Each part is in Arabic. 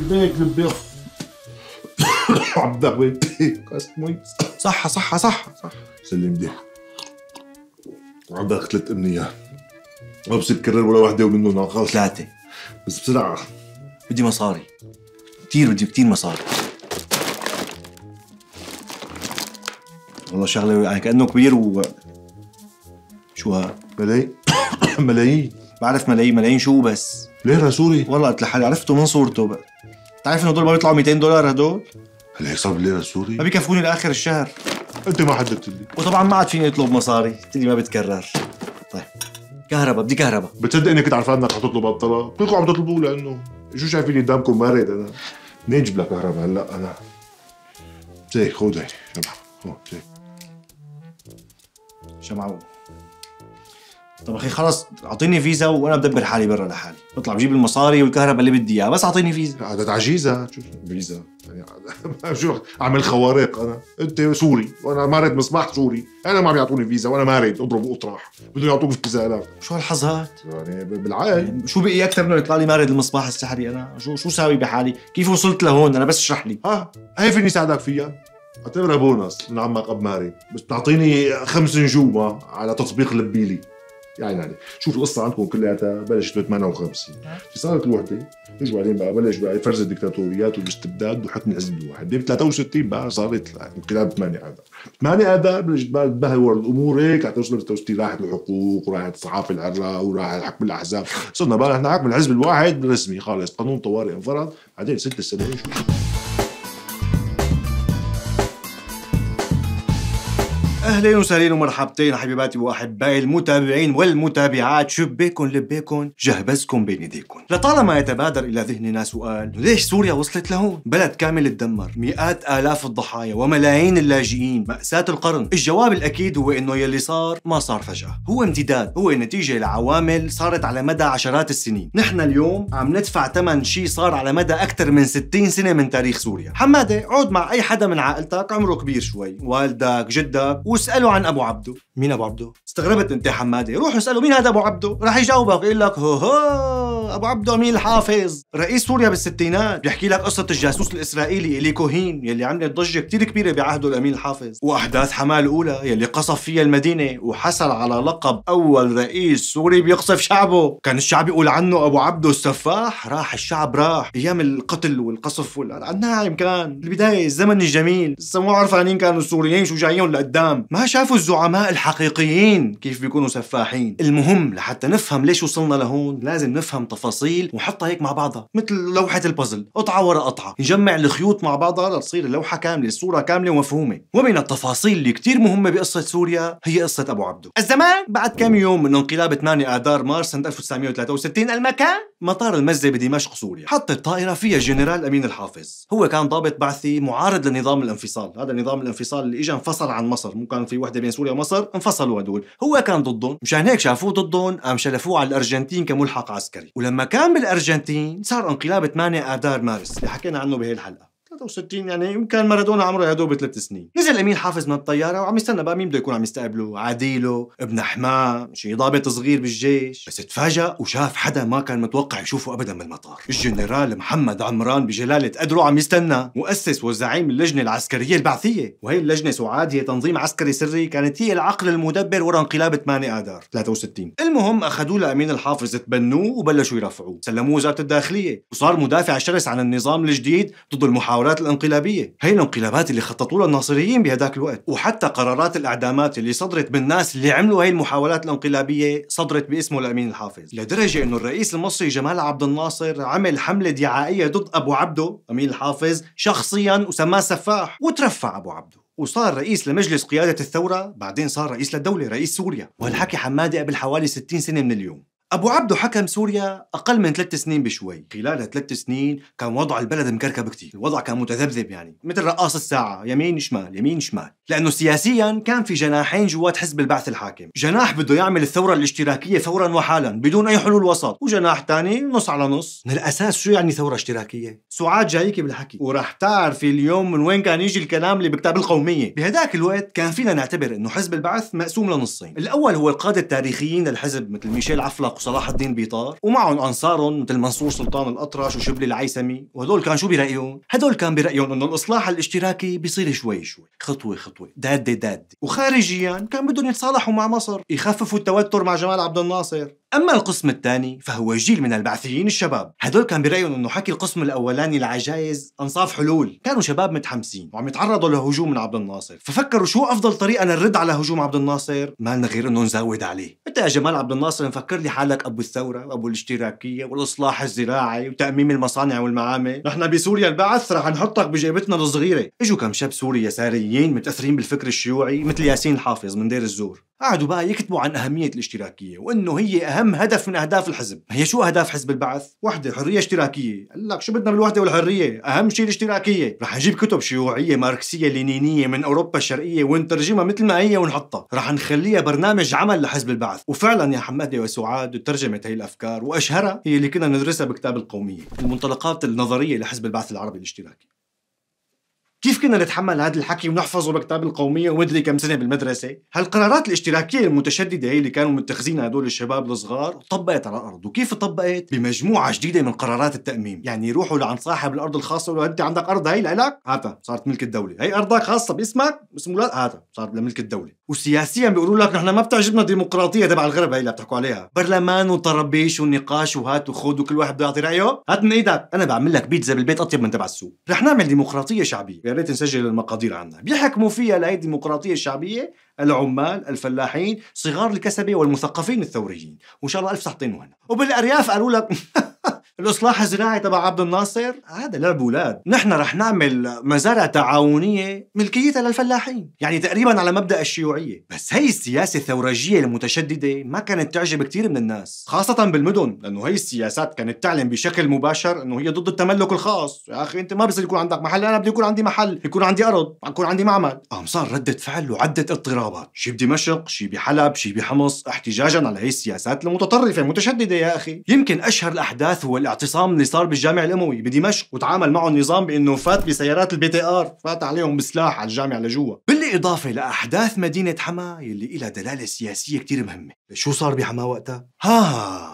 لبيك لبيك عبد بيك إيه؟ صح صح صح صح سلم لي عندك ثلاث امنيات ما بصير ولا وحده ومنهم ناقص ثلاثة بس بسرعة بدي مصاري كثير بدي كثير مصاري والله شغلة يعني كأنه كبير و شو ها؟ ملايين ملايين بعرف ملايين ملايين شو بس ليه سوري؟ والله قلت لحالي عرفته من صورته بقى انت عارف انه دول ما بيطلعوا 200 دولار هدول؟ هل صار ليرة سوري؟ ما بيكفوني لاخر الشهر انت ما حددت لي وطبعا ما عاد فيني اطلب مصاري قلت لي ما بتكرر طيب كهرباء بدي كهرباء بتصدق انك كنت عرفان انك حتطلب هالطلب كلكم عم تطلبوه لانه شو شايفيني قدامكم مارد انا منين جبت لك كهرباء هلا انا زي خذ هي شمعة خذ زي شمعة طب اخي خلص اعطيني فيزا وانا بدبر حالي برا لحالي بطلع بجيب المصاري والكهرباء اللي بدي اياها بس اعطيني فيزا عدد عجيزه فيزا يعني شو اعمل خوارق انا انت سوري وانا مارد مصباح سوري انا ما عم يعطوني فيزا وانا مارد اضرب واطرح بدهم يعطوك فيزا لا شو هالحظ هات يعني بالعقل يعني شو بقي اكثر من يطلع لي مارد المصباح السحري انا شو شو ساوي بحالي كيف وصلت لهون انا بس اشرح لي اه هي فيني ساعدك فيها اعتبرها بونص من عمك اب ماري بس بتعطيني خمس نجوم على تطبيق لبيلي يا عيني عليك يعني. شوف القصه عندكم كلياتها بلشت ب 58 في صارت الوحده اجوا عليهم بقى بلش بقى يفرز الدكتاتوريات والاستبداد وحكم الحزب الواحد ب 63 بقى صارت انقلاب 8 اذار 8 اذار بلشت بقى تبهور الامور هيك حتوصل ل 63 راحت الحقوق وراحت الصحافه العراق وراحت حكم الاحزاب صرنا بقى نحن حكم الحزب الواحد رسمي خالص قانون طوارئ انفرض بعدين ست سنين شو اهلين وسهلين ومرحبتين حبيباتي واحبائي المتابعين والمتابعات شبيكن لبيكن جهبزكم بين ايديكم لطالما يتبادر الى ذهننا سؤال ليش سوريا وصلت لهون بلد كامل اتدمر مئات الاف الضحايا وملايين اللاجئين ماساه القرن الجواب الاكيد هو انه يلي صار ما صار فجاه هو امتداد هو نتيجه لعوامل صارت على مدى عشرات السنين نحن اليوم عم ندفع ثمن شيء صار على مدى اكثر من 60 سنه من تاريخ سوريا حماده عود مع اي حدا من عائلتك عمره كبير شوي والدك جدك واسألوا عن أبو عبده مين أبو عبده؟ استغربت أنت حمادة روحوا اسألوا مين هذا أبو عبده؟ رح يجاوبك يقول لك هو هو أبو عبده أمين الحافظ رئيس سوريا بالستينات بيحكي لك قصة الجاسوس الإسرائيلي إلي كوهين يلي عملت ضجة كتير كبيرة بعهده الأمين الحافظ وأحداث حماة الأولى يلي قصف فيها المدينة وحصل على لقب أول رئيس سوري بيقصف شعبه كان الشعب يقول عنه أبو عبده السفاح راح الشعب راح أيام القتل والقصف والعناعم كان البداية الزمن الجميل لسه مو عرفانين كانوا السوريين شو جايين لقدام ما شافوا الزعماء الحقيقيين كيف بيكونوا سفاحين المهم لحتى نفهم ليش وصلنا لهون لازم نفهم تفاصيل ونحطها هيك مع بعضها مثل لوحة البازل قطعة ورا قطعة نجمع الخيوط مع بعضها لتصير اللوحة كاملة الصورة كاملة ومفهومة ومن التفاصيل اللي كتير مهمة بقصة سوريا هي قصة أبو عبده الزمان بعد كم يوم من انقلاب 8 آذار مارس سنة 1963 المكان مطار المزة بدمشق سوريا حطت طائرة فيها الجنرال أمين الحافظ هو كان ضابط بعثي معارض لنظام الانفصال هذا نظام الانفصال اللي اجى انفصل عن مصر مو وكان في وحده بين سوريا ومصر انفصلوا هدول هو كان ضدهم مشان هيك شافوه ضدهم قام شلفوه على الارجنتين كملحق عسكري ولما كان بالارجنتين صار انقلاب 8 اذار مارس اللي حكينا عنه بهي الحلقه 63 يعني يمكن مارادونا عمره يا دوب ثلاث سنين نزل امين حافظ من الطياره وعم يستنى بقى مين بده يكون عم يستقبله عديله ابن حماه شي ضابط صغير بالجيش بس تفاجأ وشاف حدا ما كان متوقع يشوفه ابدا بالمطار الجنرال محمد عمران بجلاله قدره عم يستنى مؤسس وزعيم اللجنه العسكريه البعثيه وهي اللجنه سعاد هي تنظيم عسكري سري كانت هي العقل المدبر ورا انقلاب 8 اذار 63 المهم اخذوه لامين الحافظ تبنوه وبلشوا يرفعوه سلموه وزاره الداخليه وصار مدافع شرس عن النظام الجديد ضد المحاولة الثورات الانقلابيه هي الانقلابات اللي خططوا لها الناصريين بهداك الوقت وحتى قرارات الاعدامات اللي صدرت من الناس اللي عملوا هي المحاولات الانقلابيه صدرت باسمه الامين الحافظ لدرجه انه الرئيس المصري جمال عبد الناصر عمل حمله دعائيه ضد ابو عبده امين الحافظ شخصيا وسماه سفاح وترفع ابو عبده وصار رئيس لمجلس قيادة الثورة بعدين صار رئيس للدولة رئيس سوريا وهالحكي حمادي قبل حوالي 60 سنة من اليوم أبو عبده حكم سوريا أقل من ثلاث سنين بشوي خلال ثلاث سنين كان وضع البلد مكركب كتير الوضع كان متذبذب يعني مثل رقاص الساعة يمين شمال يمين شمال لأنه سياسيا كان في جناحين جوات حزب البعث الحاكم جناح بده يعمل الثورة الاشتراكية فورا وحالا بدون أي حلول وسط وجناح تاني نص على نص من الأساس شو يعني ثورة اشتراكية سعاد جايكي بالحكي وراح تعرفي اليوم من وين كان يجي الكلام اللي بكتاب القومية بهداك الوقت كان فينا نعتبر إنه حزب البعث مقسوم لنصين الأول هو القادة التاريخيين للحزب مثل ميشيل عفلق وصلاح الدين بيطار ومعهم انصارهم مثل منصور سلطان الاطرش وشبلي العيسمي وهدول كان شو برايهم هدول كان برايهم انه الاصلاح الاشتراكي بيصير شوي شوي خطوه خطوه داده داده وخارجيا كان بدهم يتصالحوا مع مصر يخففوا التوتر مع جمال عبد الناصر أما القسم الثاني فهو جيل من البعثيين الشباب هدول كان برأيهم أنه حكي القسم الأولاني العجايز أنصاف حلول كانوا شباب متحمسين وعم يتعرضوا لهجوم من عبد الناصر ففكروا شو أفضل طريقة نرد على هجوم عبد الناصر ما لنا غير أنه نزود عليه أنت يا جمال عبد الناصر مفكر لي حالك أبو الثورة وأبو الاشتراكية والإصلاح الزراعي وتأميم المصانع والمعامل نحن بسوريا البعث رح نحطك بجيبتنا الصغيرة إجوا كم شاب سوري يساريين متأثرين بالفكر الشيوعي مثل ياسين الحافظ من دير الزور قعدوا بقى يكتبوا عن أهمية الاشتراكية وإنه هي أهم هدف من أهداف الحزب هي شو أهداف حزب البعث؟ وحدة حرية اشتراكية قال لك شو بدنا بالوحدة والحرية أهم شيء الاشتراكية رح نجيب كتب شيوعية ماركسية لينينية من أوروبا الشرقية ونترجمها مثل ما هي ونحطها رح نخليها برنامج عمل لحزب البعث وفعلا يا حمادة وسعاد ترجمت هي الأفكار وأشهرها هي اللي كنا ندرسها بكتاب القومية المنطلقات النظرية لحزب البعث العربي الاشتراكي فينا نتحمل هذا الحكي ونحفظه بكتاب القومية ومدري كم سنة بالمدرسة؟ هالقرارات الاشتراكية المتشددة هي اللي كانوا متخذينها هدول الشباب الصغار طبقت على الأرض وكيف طبقت؟ بمجموعة جديدة من قرارات التأميم يعني يروحوا لعند صاحب الأرض الخاصة ولو أنت عندك أرض هي لك هاتها صارت ملك الدولة هي أرضك خاصة باسمك باسم ولاد هاتها صارت لملك الدولة وسياسيا بيقولوا لك نحن ما بتعجبنا الديمقراطية تبع الغرب هي اللي بتحكوا عليها برلمان وطربيش ونقاش وهات وخذ وكل واحد بده يعطي رأيه هات من إيدك أنا بعمل لك بيتزا بالبيت أطيب من تبع السوق رح نعمل ديمقراطية شعبية يا ريت تنسجل المقادير عندنا بيحكموا فيها لهي الديمقراطية الشعبية العمال الفلاحين صغار الكسبة والمثقفين الثوريين وإن شاء الله ألف صحتين وهنا وبالأرياف قالوا لك الاصلاح الزراعي تبع عبد الناصر هذا لعب اولاد نحن رح نعمل مزارع تعاونيه ملكيتها للفلاحين يعني تقريبا على مبدا الشيوعيه بس هي السياسه الثورجيه المتشدده ما كانت تعجب كثير من الناس خاصه بالمدن لانه هي السياسات كانت تعلن بشكل مباشر انه هي ضد التملك الخاص يا اخي انت ما بصير يكون عندك محل انا بدي يكون عندي محل يكون عندي ارض يكون عندي معمل قام صار رده فعل وعده اضطرابات شي بدمشق شي بحلب شي بحمص احتجاجا على هي السياسات المتطرفه المتشدده يا اخي يمكن اشهر الاحداث هو الاعتصام اللي صار بالجامع الاموي بدمشق وتعامل معه النظام بانه فات بسيارات البي تي ار فات عليهم بسلاح على الجامع لجوا بالاضافه لاحداث مدينه حما يلي لها دلاله سياسيه كتير مهمه شو صار بحما وقتها ها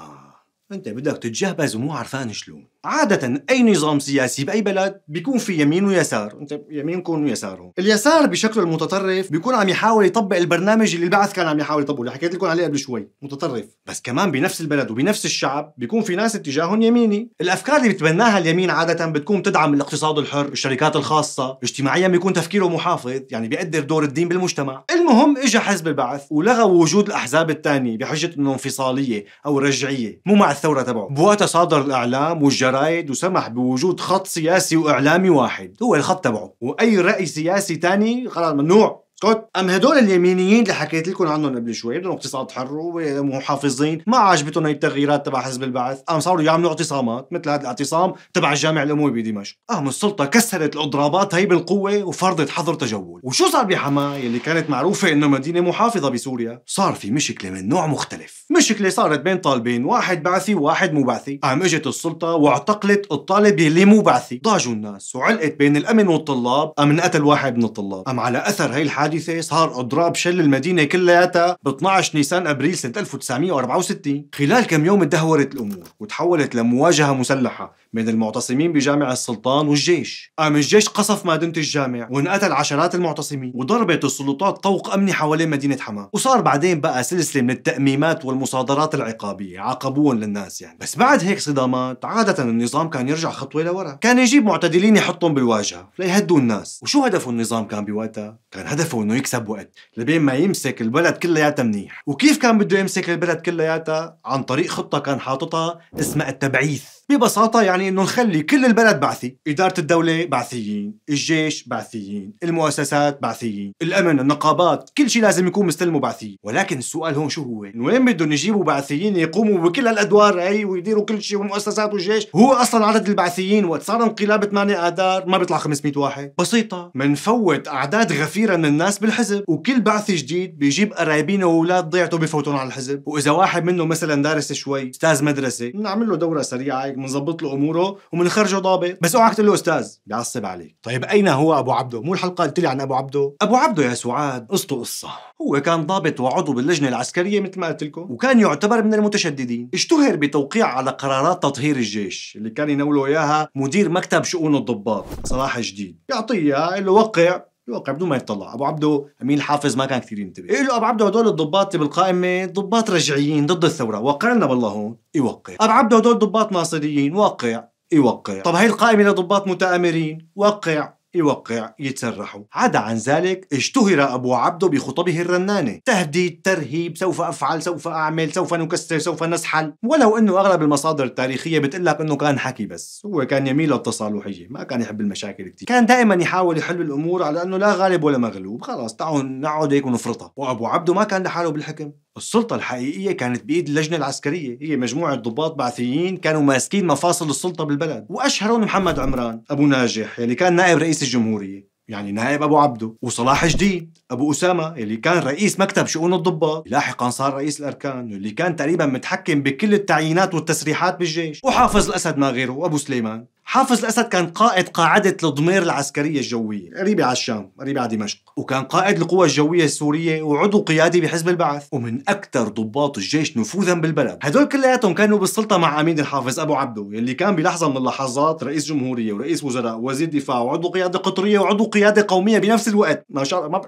انت بدك تتجهبز ومو عرفان شلون عادة أي نظام سياسي بأي بلد بيكون في يمين ويسار أنت يمينكم ويسارهم اليسار بشكله المتطرف بيكون عم يحاول يطبق البرنامج اللي البعث كان عم يحاول يطبقه اللي حكيت لكم عليه قبل شوي متطرف بس كمان بنفس البلد وبنفس الشعب بيكون في ناس اتجاههم يميني الأفكار اللي بتبناها اليمين عادة بتكون تدعم الاقتصاد الحر الشركات الخاصة اجتماعيا بيكون تفكيره محافظ يعني بيقدر دور الدين بالمجتمع المهم إجا حزب البعث ولغى وجود الأحزاب الثانية بحجة أنه انفصالية أو رجعية مو مع الثوره تبعه بوقتها صادر الاعلام والجرايد وسمح بوجود خط سياسي واعلامي واحد هو الخط تبعه واي راي سياسي تاني خلاص ممنوع اسكت ام هدول اليمينيين اللي حكيت لكم عنهم قبل شوي بدهم اقتصاد حر ومحافظين ما عجبتهم هي التغييرات تبع حزب البعث قام صاروا يعملوا اعتصامات مثل هذا الاعتصام تبع الجامع الاموي بدمشق قام السلطه كسرت الاضرابات هي بالقوه وفرضت حظر تجول وشو صار بحماه اللي كانت معروفه انه مدينه محافظه بسوريا صار في مشكله من نوع مختلف مشكله صارت بين طالبين واحد بعثي وواحد مو بعثي قام اجت السلطه واعتقلت الطالب يلي مو بعثي ضاجوا الناس وعلقت بين الامن والطلاب قام انقتل واحد من الطلاب قام على اثر هي الحادثه صار اضراب شل المدينه كلياتها ب 12 نيسان ابريل سنه 1964 خلال كم يوم تدهورت الامور وتحولت لمواجهه مسلحه بين المعتصمين بجامع السلطان والجيش قام الجيش قصف مدينة الجامع وانقتل عشرات المعتصمين وضربت السلطات طوق أمني حوالين مدينة حماة وصار بعدين بقى سلسلة من التأميمات والمصادرات العقابية عاقبوهم للناس يعني بس بعد هيك صدامات عادة النظام كان يرجع خطوة لورا كان يجيب معتدلين يحطهم بالواجهة ليهدوا الناس وشو هدفه النظام كان بوقتها؟ كان هدفه انه يكسب وقت لبين ما يمسك البلد كلياتها منيح وكيف كان بده يمسك البلد كلياتها؟ عن طريق خطة كان حاططها اسمها التبعيث ببساطة يعني إنه نخلي كل البلد بعثي إدارة الدولة بعثيين الجيش بعثيين المؤسسات بعثيين الأمن النقابات كل شيء لازم يكون مستلمه بعثي ولكن السؤال هون شو هو من وين بدهم يجيبوا بعثيين يقوموا بكل هالأدوار هي ويديروا كل شيء والمؤسسات والجيش هو أصلا عدد البعثيين وقت صار انقلاب 8 آذار ما بيطلع 500 واحد بسيطة منفوت أعداد غفيرة من الناس بالحزب وكل بعث جديد بيجيب قرايبينه وأولاد ضيعته بفوتون على الحزب وإذا واحد منه مثلا دارس شوي أستاذ مدرسة بنعمل له دورة سريعة بنظبط له اموره وبنخرجه ضابط بس اوعك تقول له استاذ بيعصب عليك طيب اين هو ابو عبده مو الحلقه قلت لي عن ابو عبده ابو عبده يا سعاد قصته قصه هو كان ضابط وعضو باللجنه العسكريه مثل ما قلت لكم وكان يعتبر من المتشددين اشتهر بتوقيع على قرارات تطهير الجيش اللي كان ينوله اياها مدير مكتب شؤون الضباط صلاح جديد يعطيه اياها له وقع يوقع بدون ما يتطلع ابو عبدو امين الحافظ ما كان كثير ينتبه إيه، له ابو عبدو هدول الضباط بالقائمه ضباط رجعيين ضد الثوره وقع لنا بالله هون يوقع ابو عبدو هدول ضباط ناصريين وقع يوقع طب هي القائمه لضباط متآمرين وقع يوقع يتسرحوا عدا عن ذلك اشتهر أبو عبده بخطبه الرنانة تهديد ترهيب سوف أفعل سوف أعمل سوف نكسر سوف نسحل ولو أنه أغلب المصادر التاريخية بتقلك أنه كان حكي بس هو كان يميل للتصالحية ما كان يحب المشاكل كتير كان دائما يحاول يحل الأمور على أنه لا غالب ولا مغلوب خلاص تعالوا نقعد هيك ونفرطها وأبو عبده ما كان لحاله بالحكم السلطة الحقيقية كانت بإيد اللجنة العسكرية هي مجموعة ضباط بعثيين كانوا ماسكين مفاصل السلطة بالبلد وأشهرهم محمد عمران أبو ناجح يلي كان نائب رئيس الجمهورية يعني نائب أبو عبده وصلاح جديد أبو أسامة اللي كان رئيس مكتب شؤون الضباط لاحقا صار رئيس الأركان اللي كان تقريبا متحكم بكل التعيينات والتسريحات بالجيش وحافظ الأسد ما غيره أبو سليمان حافظ الاسد كان قائد قاعده الضمير العسكريه الجويه قريبه على الشام قريبه على دمشق وكان قائد القوى الجويه السوريه وعضو قيادي بحزب البعث ومن اكثر ضباط الجيش نفوذا بالبلد هدول كلياتهم كانوا بالسلطه مع امين الحافظ ابو عبده يلي كان بلحظه من اللحظات رئيس جمهوريه ورئيس وزراء ووزير دفاع وعضو قياده قطريه وعضو قياده قوميه بنفس الوقت ما شاء الله ما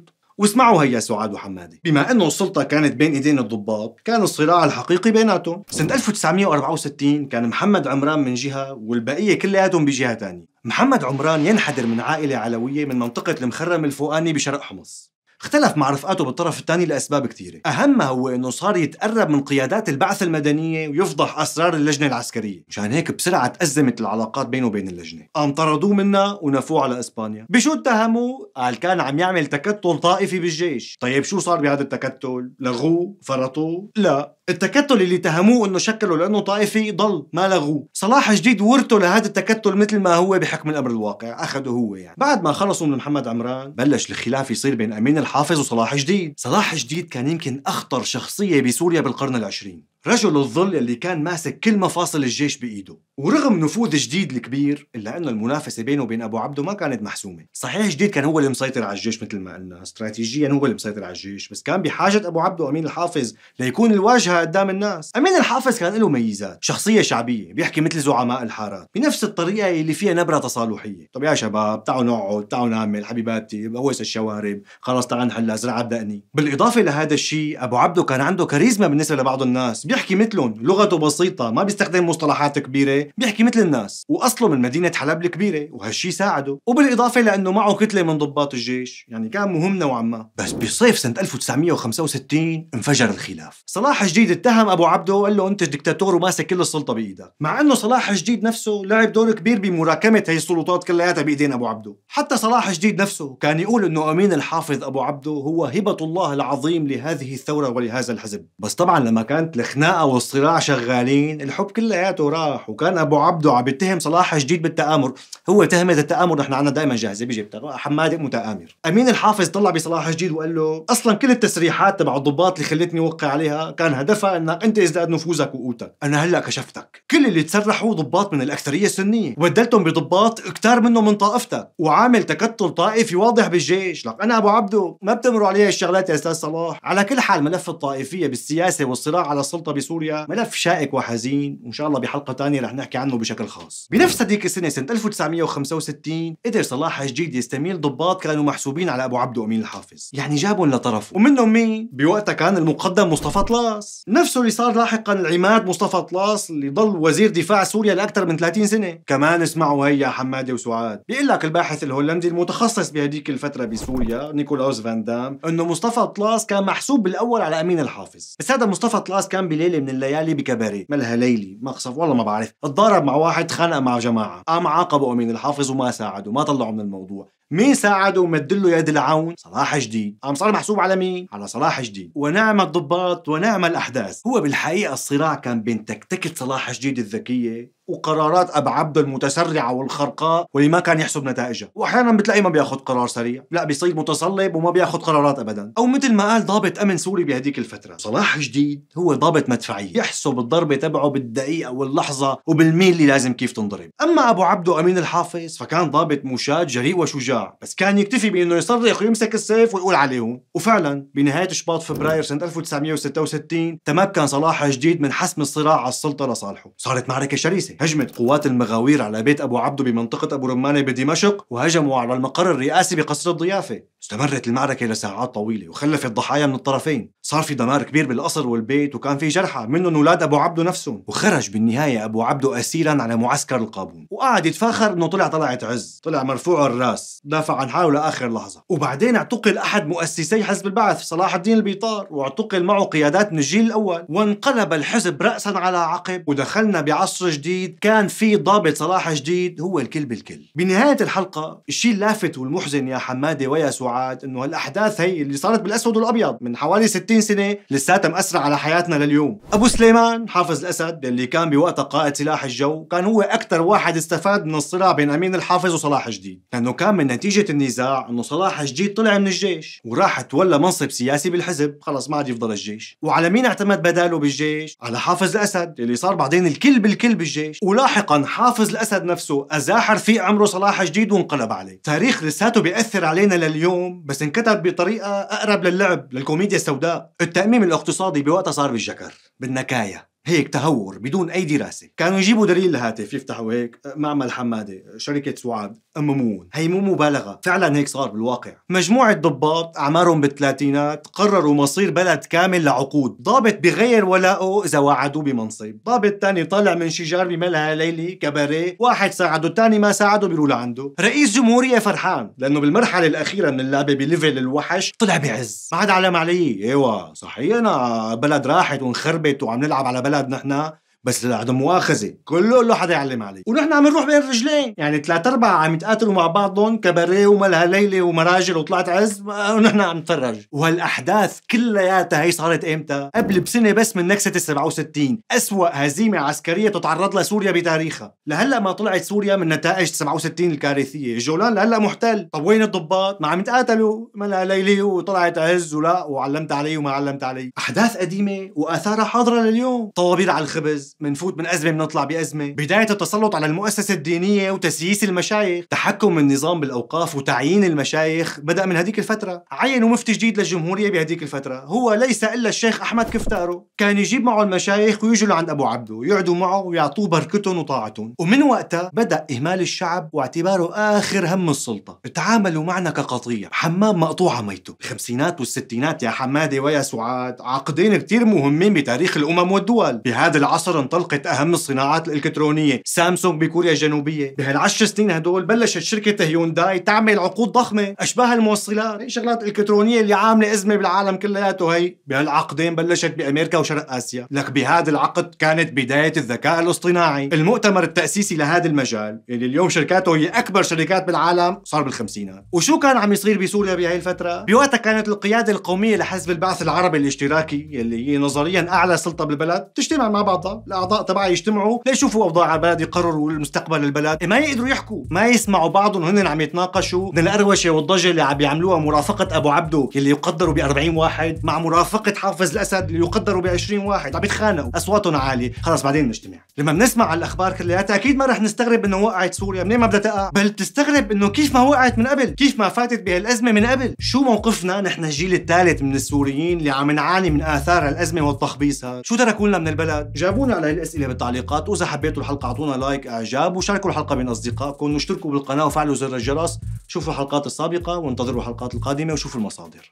واسمعوا هيا سعاد وحمادي بما انه السلطه كانت بين ايدين الضباط كان الصراع الحقيقي بيناتهم سنه 1964 كان محمد عمران من جهه والبقيه كلياتهم بجهه ثانيه محمد عمران ينحدر من عائله علويه من منطقه المخرم الفوقاني بشرق حمص اختلف مع رفقاته بالطرف الثاني لأسباب كثيرة أهمها هو أنه صار يتقرب من قيادات البعث المدنية ويفضح أسرار اللجنة العسكرية مشان هيك بسرعة تأزمت العلاقات بينه وبين اللجنة قام طردوه منها ونفوه على إسبانيا بشو اتهموه؟ قال كان عم يعمل تكتل طائفي بالجيش طيب شو صار بهذا التكتل؟ لغوه؟ فرطوه؟ لا التكتل اللي اتهموه انه شكله لانه طائفي ضل ما لغوه صلاح جديد ورثه لهذا التكتل مثل ما هو بحكم الامر الواقع اخذه هو يعني بعد ما خلصوا من محمد عمران بلش الخلاف يصير بين امين الحافظ وصلاح جديد صلاح جديد كان يمكن اخطر شخصيه بسوريا بالقرن العشرين رجل الظل اللي كان ماسك كل مفاصل الجيش بإيده ورغم نفوذ جديد الكبير إلا أنه المنافسة بينه وبين أبو عبده ما كانت محسومة صحيح جديد كان هو اللي مسيطر على الجيش مثل ما قلنا استراتيجيا هو اللي مسيطر على الجيش بس كان بحاجة أبو عبده امين الحافظ ليكون الواجهة قدام الناس امين الحافظ كان له ميزات شخصيه شعبيه بيحكي مثل زعماء الحارات بنفس الطريقه اللي فيها نبره تصالحيه طب يا شباب تعالوا نقعد تعالوا نعمل حبيباتي بوس الشوارب خلص تعال نحل ازرع دقني بالاضافه لهذا الشيء ابو عبده كان عنده كاريزما بالنسبه لبعض الناس بيحكي مثلهم لغته بسيطه ما بيستخدم مصطلحات كبيره بيحكي مثل الناس واصله من مدينه حلب الكبيره وهالشيء ساعده وبالاضافه لانه معه كتله من ضباط الجيش يعني كان مهم نوعا ما بس بصيف سنه 1965 انفجر الخلاف صلاح جديد جديد اتهم ابو عبده وقال له انت دكتاتور وماسك كل السلطه بايدك مع انه صلاح جديد نفسه لعب دور كبير بمراكمه هي السلطات كلياتها بايدين ابو عبده حتى صلاح جديد نفسه كان يقول انه امين الحافظ ابو عبده هو هبه الله العظيم لهذه الثوره ولهذا الحزب بس طبعا لما كانت الخناقه والصراع شغالين الحب كلياته راح وكان ابو عبده عم يتهم صلاح جديد بالتامر هو تهمه التامر نحن عندنا دائما جاهزه بيجي حماد متامر امين الحافظ طلع بصلاح جديد وقال له اصلا كل التسريحات تبع الضباط اللي خلتني وقع عليها كان هدف اعرفها انك انت ازداد نفوذك وقوتك، انا هلا كشفتك، كل اللي تسرحوا ضباط من الاكثريه السنيه، وبدلتهم بضباط كتار منهم من طائفتك، وعامل تكتل طائفي واضح بالجيش، لك انا ابو عبدو ما بتمروا علي الشغلات يا استاذ صلاح، على كل حال ملف الطائفيه بالسياسه والصراع على السلطه بسوريا ملف شائك وحزين، وان شاء الله بحلقه ثانيه رح نحكي عنه بشكل خاص. بنفس هذيك السنه سنه 1965 قدر صلاح جديد يستميل ضباط كانوا محسوبين على ابو عبدو امين الحافظ، يعني جابهم لطرفه، ومنهم مين؟ بوقتها كان المقدم مصطفى طلاس نفسه اللي صار لاحقا العماد مصطفى طلاس اللي ضل وزير دفاع سوريا لاكثر من 30 سنه كمان اسمعوا هي يا حماده وسعاد بيقول لك الباحث الهولندي المتخصص بهديك الفتره بسوريا نيكولاوس فان دام انه مصطفى طلاس كان محسوب بالاول على امين الحافظ بس هذا مصطفى طلاس كان بليله من الليالي بكباري ملها ليلي مقصف والله ما بعرف اتضارب مع واحد خانق مع جماعه قام عاقبه امين الحافظ وما ساعده ما طلعه من الموضوع مين ساعده ومد له يد العون؟ صلاح جديد، عم صار محسوب على مين؟ على صلاح جديد، ونعم الضباط ونعم الاحداث، هو بالحقيقه الصراع كان بين تكتكه صلاح جديد الذكيه وقرارات ابو عبده المتسرعه والخرقاء واللي ما كان يحسب نتائجها، واحيانا بتلاقيه ما بياخذ قرار سريع، لا بيصير متصلب وما بياخذ قرارات ابدا، او مثل ما قال ضابط امن سوري بهديك الفتره، صلاح جديد هو ضابط مدفعيه، يحسب الضربه تبعه بالدقيقه واللحظه وبالميل اللي لازم كيف تنضرب، اما ابو عبده امين الحافظ فكان ضابط مشاد جريء وشجاع، بس كان يكتفي بانه يصرخ ويمسك السيف ويقول عليهم، وفعلا بنهايه شباط فبراير سنه 1966 تمكن صلاح جديد من حسم الصراع على السلطه لصالحه، صارت معركه شرسه هجمت قوات المغاوير على بيت أبو عبده بمنطقة أبو رمانة بدمشق وهجموا على المقر الرئاسي بقصر الضيافة استمرت المعركة لساعات طويلة وخلفت ضحايا من الطرفين صار في دمار كبير بالقصر والبيت وكان في جرحى منهم أولاد أبو عبده نفسهم وخرج بالنهاية أبو عبده أسيرا على معسكر القابون وقعد يتفاخر أنه طلع طلعه عز طلع مرفوع الراس دافع عن حاله لآخر لحظة وبعدين اعتقل أحد مؤسسي حزب البعث صلاح الدين البيطار واعتقل معه قيادات من الجيل الأول وانقلب الحزب رأسا على عقب ودخلنا بعصر جديد جديد كان في ضابط صلاح جديد هو الكل بالكل بنهاية الحلقة الشيء اللافت والمحزن يا حمادة ويا سعاد انه هالاحداث هي اللي صارت بالاسود والابيض من حوالي 60 سنة لساتها مأثرة على حياتنا لليوم ابو سليمان حافظ الاسد اللي كان بوقتها قائد سلاح الجو كان هو اكثر واحد استفاد من الصراع بين امين الحافظ وصلاح جديد لانه كان من نتيجة النزاع انه صلاح جديد طلع من الجيش وراح تولى منصب سياسي بالحزب خلص ما عاد يفضل الجيش وعلى مين اعتمد بداله بالجيش على حافظ الاسد اللي صار بعدين الكل بالكل بالجيش الجيش ولاحقا حافظ الأسد نفسه أزاح رفيق عمره صلاح جديد وانقلب عليه تاريخ لساته بيأثر علينا لليوم بس انكتب بطريقة أقرب للعب للكوميديا السوداء التأميم الاقتصادي بوقتها صار بالجكر بالنكاية هيك تهور بدون اي دراسه كانوا يجيبوا دليل الهاتف يفتحوا هيك آه، معمل حماده شركه سعاد اممون هي مو مبالغه فعلا هيك صار بالواقع مجموعه ضباط اعمارهم بالثلاثينات قرروا مصير بلد كامل لعقود ضابط بغير ولائه اذا وعدوه بمنصب ضابط تاني طالع من شجار بملهى ليلي كباريه واحد ساعده الثاني ما ساعده بيروح لعنده رئيس جمهوريه فرحان لانه بالمرحله الاخيره من اللعبه بليفل الوحش طلع بعز ما عاد علم عليه ايوه صحيح انا بلد راحت وانخربت وعم نلعب على بلد بلدنا نحن بس لا مؤاخذه كله له حدا يعلم عليه ونحن عم نروح بين رجلين يعني ثلاث اربعة عم يتقاتلوا مع بعضهم كباريه ومالها ليله ومراجل وطلعت عز ونحن عم نتفرج وهالاحداث كلياتها هي صارت امتى قبل بسنه بس من نكسه ال 67 اسوا هزيمه عسكريه تتعرض لها سوريا بتاريخها لهلا ما طلعت سوريا من نتائج 67 الكارثيه الجولان لهلا محتل طب وين الضباط ما عم يتقاتلوا مالها ليله وطلعت عز ولا وعلمت عليه وما علمت عليه احداث قديمه واثارها حاضره لليوم طوابير على الخبز منفوت من أزمة بنطلع بأزمة بداية التسلط على المؤسسة الدينية وتسييس المشايخ تحكم النظام بالأوقاف وتعيين المشايخ بدأ من هذيك الفترة عينوا مفتي جديد للجمهورية بهذيك الفترة هو ليس إلا الشيخ أحمد كفتارو كان يجيب معه المشايخ ويجوا لعند أبو عبده يقعدوا معه ويعطوه بركتهم وطاعتهم ومن وقتها بدأ إهمال الشعب واعتباره آخر هم السلطة تعاملوا معنا كقطيع حمام مقطوعة ميته الخمسينات والستينات يا حمادة ويا سعاد عقدين كثير مهمين بتاريخ الأمم والدول بهذا العصر انطلقت أهم الصناعات الإلكترونية سامسونج بكوريا الجنوبية بهالعشر سنين هدول بلشت شركة هيونداي تعمل عقود ضخمة أشباه الموصلات هي شغلات إلكترونية اللي عاملة أزمة بالعالم كلياته هي بهالعقدين بلشت بأمريكا وشرق آسيا لك بهذا العقد كانت بداية الذكاء الاصطناعي المؤتمر التأسيسي لهذا المجال اللي اليوم شركاته هي أكبر شركات بالعالم صار بالخمسينات وشو كان عم يصير بسوريا بهي الفترة؟ بوقتها كانت القيادة القومية لحزب البعث العربي الاشتراكي اللي هي نظريا أعلى سلطة بالبلد تجتمع مع بعضها الاعضاء تبعها يجتمعوا ليشوفوا اوضاع البلد يقرروا المستقبل البلد ما يقدروا يحكوا ما يسمعوا بعضهم هن عم يتناقشوا من القروشه والضجه اللي عم يعملوها مرافقه ابو عبده اللي يقدروا ب 40 واحد مع مرافقه حافظ الاسد اللي يقدروا ب 20 واحد عم يتخانقوا اصواتهم عاليه خلص بعدين نجتمع لما بنسمع على الاخبار كلياتها اكيد ما رح نستغرب انه وقعت سوريا منين ما بدها تقع بل تستغرب انه كيف ما وقعت من قبل كيف ما فاتت بهالازمه من قبل شو موقفنا نحن الجيل الثالث من السوريين اللي عم نعاني من اثار الازمه والتخبيص شو تركوا لنا من البلد جابونا على هالاسئله بالتعليقات واذا حبيتوا الحلقه اعطونا لايك اعجاب وشاركوا الحلقه بين اصدقائكم واشتركوا بالقناه وفعلوا زر الجرس شوفوا الحلقات السابقه وانتظروا الحلقات القادمه وشوفوا المصادر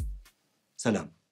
سلام